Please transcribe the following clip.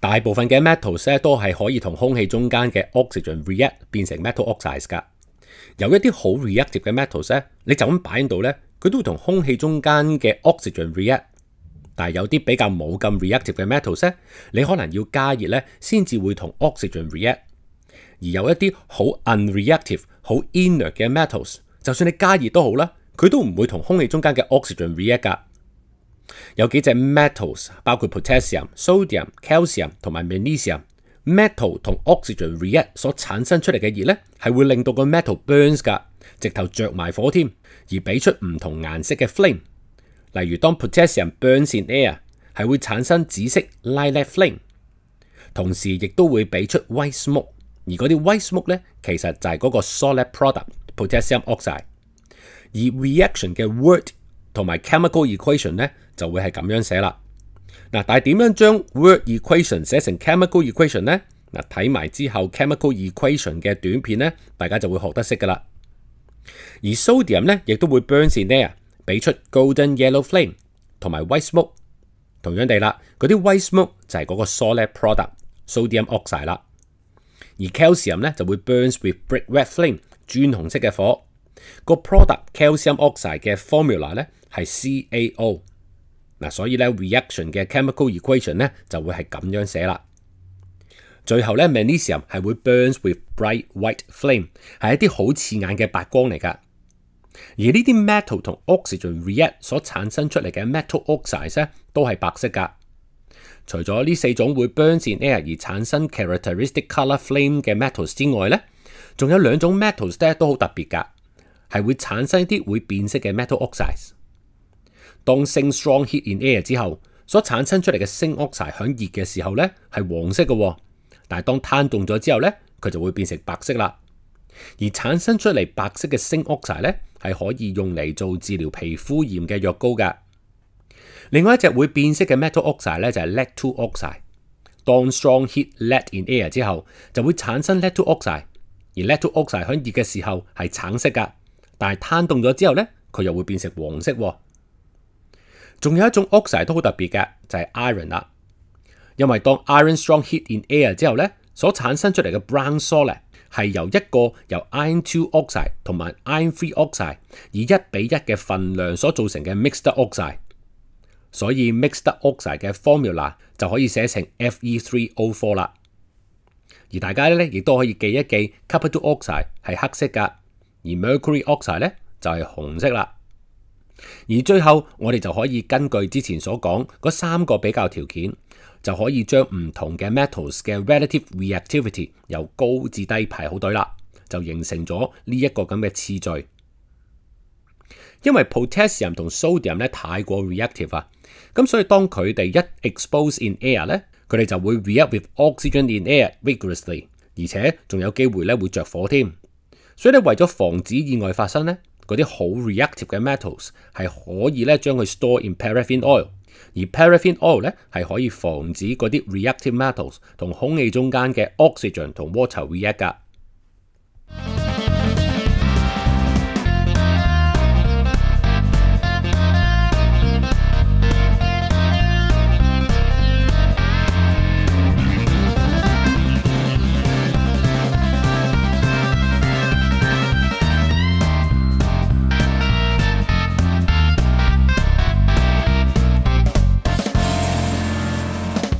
大部分嘅 metals 咧都係可以同空氣中間嘅 oxygen react 变成 metal oxides 噶。有一啲好 reactive 嘅 metals 咧，你就咁擺喺度咧，佢都會同空氣中間嘅 oxygen react。但系有啲比較冇咁 reactive 嘅 metals 咧，你可能要加熱咧先至會同 oxygen react。而有一啲好 unreactive、好 inert 嘅 metals，就算你加熱都好啦，佢都唔會同空氣中間嘅 oxygen react 噶。有幾隻 metals 包括 potassium、sodium、calcium 同埋 magnesium，metal 同 oxygen react 所產生出嚟嘅熱呢，係會令到個 metal burns 㗎，直頭着埋火添，而俾出唔同顏色嘅 flame。例如當 potassium burns in air，係會產生紫色 lilac flame，同時亦都會俾出 white smoke。而嗰啲 white smoke 呢，其實就係嗰個 solid product potassium oxide。而 reaction 嘅 word 同埋 chemical equation 咧，就会系咁样写啦。嗱，但系点样将 word equation 写成 chemical equation 咧？嗱，睇埋之后 chemical equation 嘅短片咧，大家就会学得识噶啦。而 sodium 咧，亦都会 burns in air，俾出 golden yellow flame 同埋 white smoke。同样地啦，嗰啲 white smoke 就系嗰个 solid product sodium oxide 啦。而 calcium 咧就会 burns with b r i c k red flame，砖红色嘅火。个 product calcium oxide 嘅 formula 咧。係 C A O 嗱，所以咧 reaction 嘅 chemical equation 咧就會係咁樣寫啦。最後咧，Magnesium 係會 burns with bright white flame，係一啲好刺眼嘅白光嚟㗎。而呢啲 metal 同 oxygen react 所產生出嚟嘅 metal oxides 咧都係白色㗎。除咗呢四種會 burns in air 而產生 characteristic c o l o r flame 嘅 metals 之外咧，仲有兩種 metals 咧都好特別㗎，係會產生一啲會變色嘅 metal oxides。當升 strong heat in air 之后所产生出嚟嘅升 oxide 响热嘅时候咧系黄色嘅，但系当摊冻咗之后咧，佢就会变成白色啦。而产生出嚟白色嘅升 oxide 咧系可以用嚟做治疗皮肤炎嘅药膏噶。另外一只会变色嘅 metal oxide 咧就系 lead to oxide。当 strong heat lead in air 之后，就会产生 lead to oxide，而 lead to oxide 响热嘅时候系橙色噶，但系摊冻咗之后咧佢又会变成黄色。仲有一種 oxide 都好特別嘅，就係 iron 啦。因為當 iron strong heat in air 之後咧，所產生出嚟嘅 brown solid 係由一個由 iron two oxide 同埋 iron three oxide 以一比一嘅分量所造成嘅 mixed oxide，所以 mixed oxide 嘅 formula 就可以寫成 Fe3O4 啦。而大家咧亦都可以記一記 c u p r a l oxide 係黑色噶，而 mercury oxide 咧就係紅色啦。而最後，我哋就可以根據之前所講嗰三個比較條件，就可以將唔同嘅 metals 嘅 relative reactivity 由高至低排好隊啦，就形成咗呢一個咁嘅次序。因為 potassium 同 sodium 咧太過 reactive 啊，咁所以當佢哋一 e x p o s e in air 咧，佢哋就會 react with oxygen in air vigorously，而且仲有機會咧會着火添。所以咧，為咗防止意外發生咧。嗰啲好 reactive 嘅 metals 係可以咧將佢 store in paraffin oil，而 paraffin oil 咧係可以防止嗰啲 reactive metals 同空氣中間嘅 oxygen 同 water react 㗎。